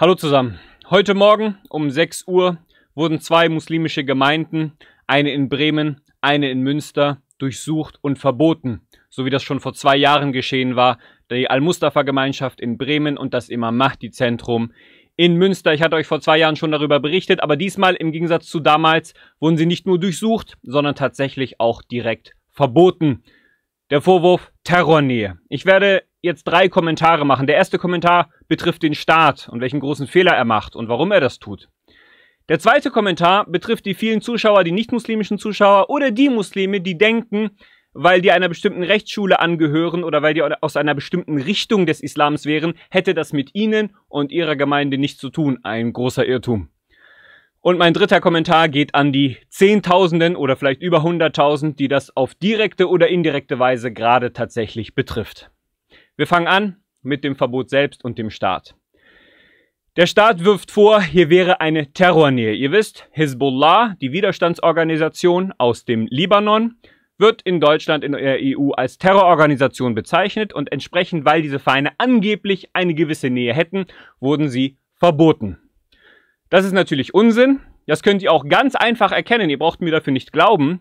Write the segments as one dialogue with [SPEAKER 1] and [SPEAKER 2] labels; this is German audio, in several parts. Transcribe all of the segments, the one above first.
[SPEAKER 1] Hallo zusammen. Heute Morgen um 6 Uhr wurden zwei muslimische Gemeinden, eine in Bremen, eine in Münster, durchsucht und verboten, so wie das schon vor zwei Jahren geschehen war. Die Al-Mustafa-Gemeinschaft in Bremen und das Imam Mahdi-Zentrum in Münster. Ich hatte euch vor zwei Jahren schon darüber berichtet, aber diesmal im Gegensatz zu damals wurden sie nicht nur durchsucht, sondern tatsächlich auch direkt verboten. Der Vorwurf Terrornähe. Ich werde jetzt drei Kommentare machen. Der erste Kommentar betrifft den Staat und welchen großen Fehler er macht und warum er das tut. Der zweite Kommentar betrifft die vielen Zuschauer, die nicht-muslimischen Zuschauer oder die Muslime, die denken, weil die einer bestimmten Rechtsschule angehören oder weil die aus einer bestimmten Richtung des Islams wären, hätte das mit ihnen und ihrer Gemeinde nichts zu tun. Ein großer Irrtum. Und mein dritter Kommentar geht an die Zehntausenden oder vielleicht über Hunderttausend, die das auf direkte oder indirekte Weise gerade tatsächlich betrifft. Wir fangen an mit dem Verbot selbst und dem Staat. Der Staat wirft vor, hier wäre eine Terrornähe. Ihr wisst, Hezbollah, die Widerstandsorganisation aus dem Libanon, wird in Deutschland in der EU als Terrororganisation bezeichnet und entsprechend, weil diese Feinde angeblich eine gewisse Nähe hätten, wurden sie verboten. Das ist natürlich Unsinn. Das könnt ihr auch ganz einfach erkennen. Ihr braucht mir dafür nicht glauben.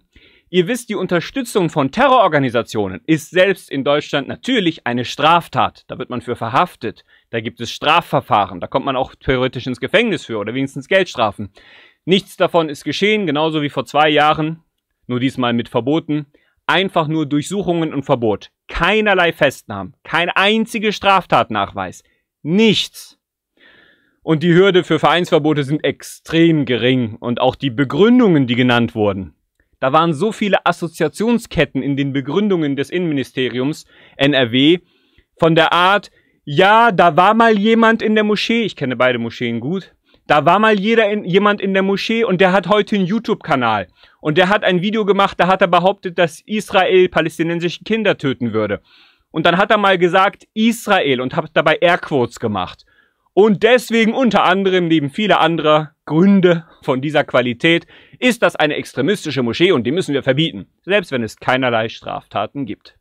[SPEAKER 1] Ihr wisst, die Unterstützung von Terrororganisationen ist selbst in Deutschland natürlich eine Straftat. Da wird man für verhaftet. Da gibt es Strafverfahren. Da kommt man auch theoretisch ins Gefängnis für oder wenigstens Geldstrafen. Nichts davon ist geschehen, genauso wie vor zwei Jahren, nur diesmal mit Verboten. Einfach nur Durchsuchungen und Verbot. Keinerlei Festnahmen, kein einziger Straftatnachweis. Nichts. Und die Hürde für Vereinsverbote sind extrem gering und auch die Begründungen, die genannt wurden, da waren so viele Assoziationsketten in den Begründungen des Innenministeriums NRW von der Art, ja, da war mal jemand in der Moschee, ich kenne beide Moscheen gut, da war mal jeder in, jemand in der Moschee und der hat heute einen YouTube-Kanal. Und der hat ein Video gemacht, da hat er behauptet, dass Israel palästinensische Kinder töten würde. Und dann hat er mal gesagt, Israel und hat dabei Airquotes gemacht. Und deswegen unter anderem, neben vieler anderer Gründe von dieser Qualität ist das eine extremistische Moschee und die müssen wir verbieten, selbst wenn es keinerlei Straftaten gibt.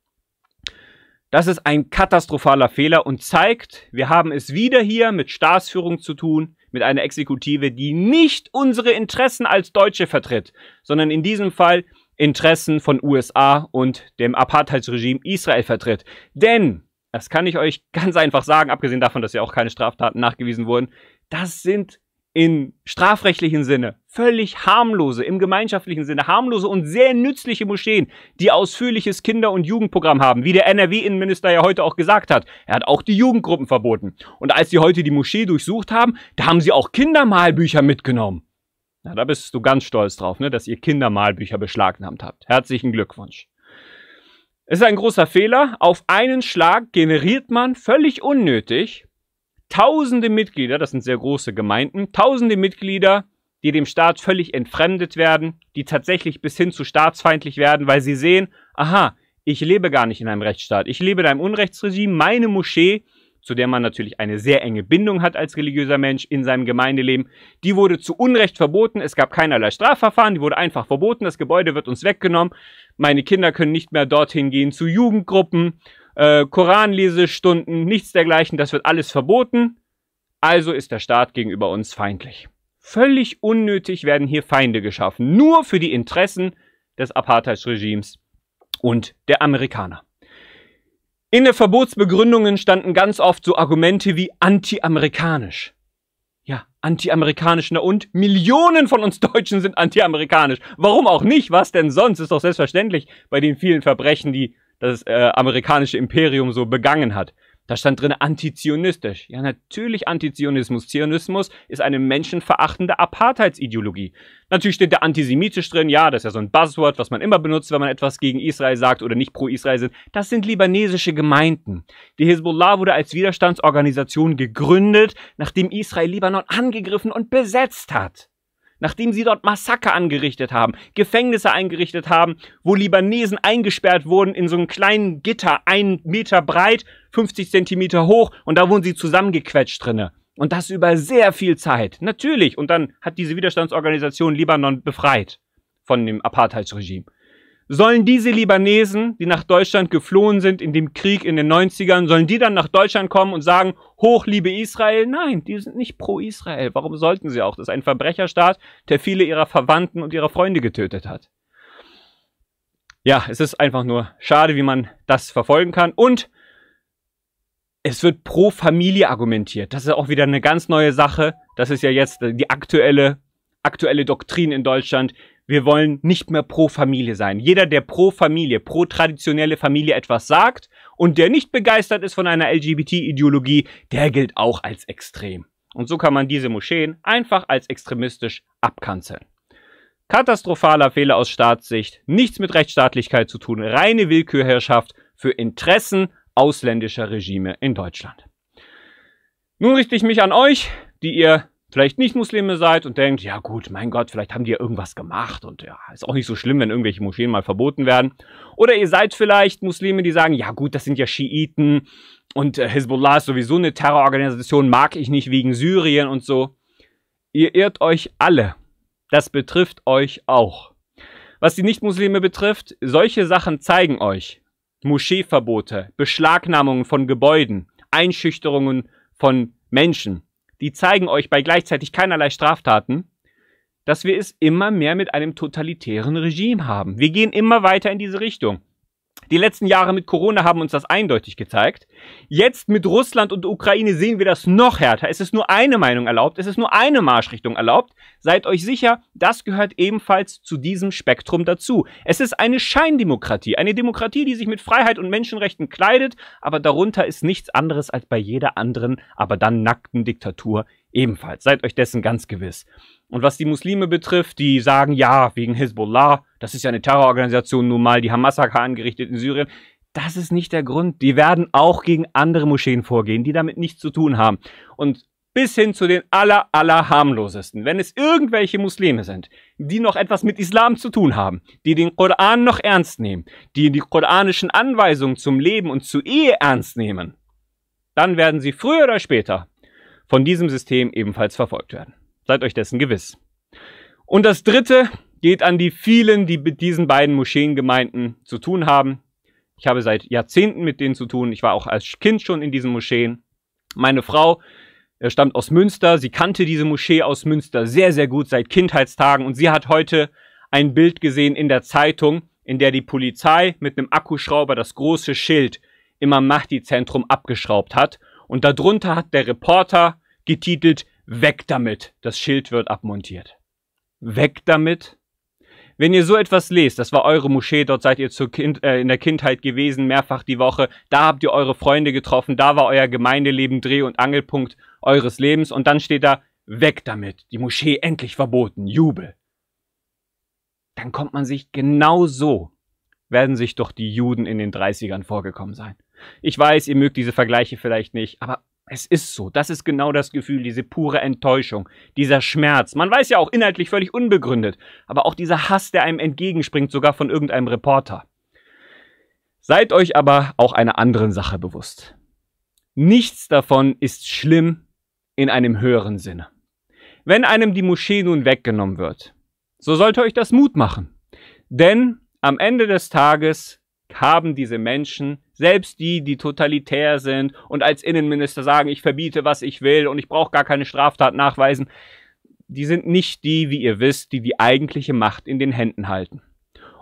[SPEAKER 1] Das ist ein katastrophaler Fehler und zeigt, wir haben es wieder hier mit Staatsführung zu tun, mit einer Exekutive, die nicht unsere Interessen als Deutsche vertritt, sondern in diesem Fall Interessen von USA und dem Apartheidsregime Israel vertritt. Denn, das kann ich euch ganz einfach sagen, abgesehen davon, dass ja auch keine Straftaten nachgewiesen wurden, das sind in strafrechtlichen Sinne völlig harmlose, im gemeinschaftlichen Sinne harmlose und sehr nützliche Moscheen, die ausführliches Kinder- und Jugendprogramm haben, wie der NRW-Innenminister ja heute auch gesagt hat. Er hat auch die Jugendgruppen verboten. Und als sie heute die Moschee durchsucht haben, da haben sie auch Kindermalbücher mitgenommen. Na, da bist du ganz stolz drauf, ne, dass ihr Kindermalbücher beschlagnahmt habt. Herzlichen Glückwunsch. Es ist ein großer Fehler. Auf einen Schlag generiert man völlig unnötig tausende Mitglieder, das sind sehr große Gemeinden, tausende Mitglieder, die dem Staat völlig entfremdet werden, die tatsächlich bis hin zu staatsfeindlich werden, weil sie sehen, aha, ich lebe gar nicht in einem Rechtsstaat, ich lebe in einem Unrechtsregime, meine Moschee, zu der man natürlich eine sehr enge Bindung hat als religiöser Mensch in seinem Gemeindeleben, die wurde zu Unrecht verboten, es gab keinerlei Strafverfahren, die wurde einfach verboten, das Gebäude wird uns weggenommen, meine Kinder können nicht mehr dorthin gehen zu Jugendgruppen äh, Koranlesestunden, nichts dergleichen, das wird alles verboten. Also ist der Staat gegenüber uns feindlich. Völlig unnötig werden hier Feinde geschaffen, nur für die Interessen des Apartheidsregimes und der Amerikaner. In den Verbotsbegründungen standen ganz oft so Argumente wie antiamerikanisch. Ja, antiamerikanisch, na und? Millionen von uns Deutschen sind antiamerikanisch. Warum auch nicht? Was denn sonst? Ist doch selbstverständlich bei den vielen Verbrechen, die das äh, amerikanische Imperium so begangen hat. Da stand drin antizionistisch. Ja, natürlich Antizionismus. Zionismus ist eine menschenverachtende Apartheidsideologie. Natürlich steht da antisemitisch drin. Ja, das ist ja so ein Buzzword, was man immer benutzt, wenn man etwas gegen Israel sagt oder nicht pro Israel sind. Das sind libanesische Gemeinden. Die Hezbollah wurde als Widerstandsorganisation gegründet, nachdem Israel Libanon angegriffen und besetzt hat nachdem sie dort Massaker angerichtet haben, Gefängnisse eingerichtet haben, wo Libanesen eingesperrt wurden in so einem kleinen Gitter, einen Meter breit, 50 Zentimeter hoch und da wurden sie zusammengequetscht drinne. Und das über sehr viel Zeit. Natürlich. Und dann hat diese Widerstandsorganisation Libanon befreit von dem Apartheidsregime. Sollen diese Libanesen, die nach Deutschland geflohen sind in dem Krieg in den 90ern, sollen die dann nach Deutschland kommen und sagen, hoch liebe Israel? Nein, die sind nicht pro Israel. Warum sollten sie auch? Das ist ein Verbrecherstaat, der viele ihrer Verwandten und ihrer Freunde getötet hat. Ja, es ist einfach nur schade, wie man das verfolgen kann. Und es wird pro Familie argumentiert. Das ist auch wieder eine ganz neue Sache. Das ist ja jetzt die aktuelle, aktuelle Doktrin in Deutschland wir wollen nicht mehr pro Familie sein. Jeder, der pro Familie, pro traditionelle Familie etwas sagt und der nicht begeistert ist von einer LGBT-Ideologie, der gilt auch als extrem. Und so kann man diese Moscheen einfach als extremistisch abkanzeln. Katastrophaler Fehler aus Staatssicht, nichts mit Rechtsstaatlichkeit zu tun, reine Willkürherrschaft für Interessen ausländischer Regime in Deutschland. Nun richte ich mich an euch, die ihr vielleicht nicht Muslime seid und denkt, ja gut, mein Gott, vielleicht haben die ja irgendwas gemacht und ja, ist auch nicht so schlimm, wenn irgendwelche Moscheen mal verboten werden. Oder ihr seid vielleicht Muslime, die sagen, ja gut, das sind ja Schiiten und äh, Hezbollah ist sowieso eine Terrororganisation, mag ich nicht wegen Syrien und so. Ihr irrt euch alle. Das betrifft euch auch. Was die Nichtmuslime betrifft, solche Sachen zeigen euch. Moscheeverbote, Beschlagnahmungen von Gebäuden, Einschüchterungen von Menschen die zeigen euch bei gleichzeitig keinerlei Straftaten, dass wir es immer mehr mit einem totalitären Regime haben. Wir gehen immer weiter in diese Richtung. Die letzten Jahre mit Corona haben uns das eindeutig gezeigt. Jetzt mit Russland und Ukraine sehen wir das noch härter. Es ist nur eine Meinung erlaubt, es ist nur eine Marschrichtung erlaubt. Seid euch sicher, das gehört ebenfalls zu diesem Spektrum dazu. Es ist eine Scheindemokratie, eine Demokratie, die sich mit Freiheit und Menschenrechten kleidet, aber darunter ist nichts anderes als bei jeder anderen, aber dann nackten Diktatur ebenfalls. Seid euch dessen ganz gewiss. Und was die Muslime betrifft, die sagen, ja, wegen Hezbollah, das ist ja eine Terrororganisation nun mal, die haben Massaker angerichtet in Syrien. Das ist nicht der Grund. Die werden auch gegen andere Moscheen vorgehen, die damit nichts zu tun haben. Und bis hin zu den aller, aller harmlosesten. Wenn es irgendwelche Muslime sind, die noch etwas mit Islam zu tun haben, die den Koran noch ernst nehmen, die die koranischen Anweisungen zum Leben und zur Ehe ernst nehmen, dann werden sie früher oder später von diesem System ebenfalls verfolgt werden. Seid euch dessen gewiss. Und das dritte, geht an die vielen, die mit diesen beiden Moscheengemeinden zu tun haben. Ich habe seit Jahrzehnten mit denen zu tun. Ich war auch als Kind schon in diesen Moscheen. Meine Frau stammt aus Münster. Sie kannte diese Moschee aus Münster sehr, sehr gut seit Kindheitstagen. Und sie hat heute ein Bild gesehen in der Zeitung, in der die Polizei mit einem Akkuschrauber das große Schild im Mahdi-Zentrum abgeschraubt hat. Und darunter hat der Reporter getitelt, weg damit. Das Schild wird abmontiert. Weg damit. Wenn ihr so etwas lest, das war eure Moschee, dort seid ihr kind, äh, in der Kindheit gewesen, mehrfach die Woche, da habt ihr eure Freunde getroffen, da war euer Gemeindeleben Dreh- und Angelpunkt eures Lebens und dann steht da, weg damit, die Moschee endlich verboten, Jubel. Dann kommt man sich genau so, werden sich doch die Juden in den 30ern vorgekommen sein. Ich weiß, ihr mögt diese Vergleiche vielleicht nicht, aber es ist so. Das ist genau das Gefühl, diese pure Enttäuschung, dieser Schmerz. Man weiß ja auch inhaltlich völlig unbegründet, aber auch dieser Hass, der einem entgegenspringt, sogar von irgendeinem Reporter. Seid euch aber auch einer anderen Sache bewusst. Nichts davon ist schlimm in einem höheren Sinne. Wenn einem die Moschee nun weggenommen wird, so sollte euch das Mut machen. Denn am Ende des Tages haben diese Menschen selbst die, die totalitär sind und als Innenminister sagen, ich verbiete, was ich will und ich brauche gar keine Straftat nachweisen, die sind nicht die, wie ihr wisst, die die eigentliche Macht in den Händen halten.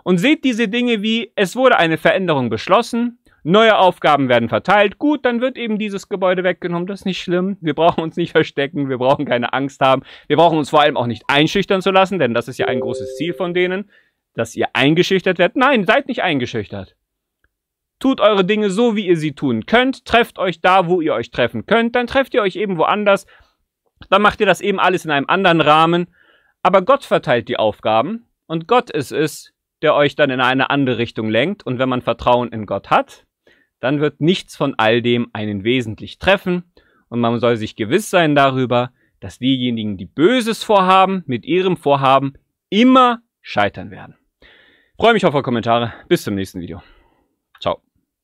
[SPEAKER 1] Und seht diese Dinge wie, es wurde eine Veränderung beschlossen, neue Aufgaben werden verteilt, gut, dann wird eben dieses Gebäude weggenommen, das ist nicht schlimm, wir brauchen uns nicht verstecken, wir brauchen keine Angst haben, wir brauchen uns vor allem auch nicht einschüchtern zu lassen, denn das ist ja ein großes Ziel von denen, dass ihr eingeschüchtert werdet. Nein, seid nicht eingeschüchtert. Tut eure Dinge so, wie ihr sie tun könnt. Trefft euch da, wo ihr euch treffen könnt. Dann trefft ihr euch eben woanders. Dann macht ihr das eben alles in einem anderen Rahmen. Aber Gott verteilt die Aufgaben und Gott ist es, der euch dann in eine andere Richtung lenkt. Und wenn man Vertrauen in Gott hat, dann wird nichts von all dem einen wesentlich treffen. Und man soll sich gewiss sein darüber, dass diejenigen, die Böses vorhaben, mit ihrem Vorhaben immer scheitern werden. Ich freue mich auf eure Kommentare. Bis zum nächsten Video. Chao.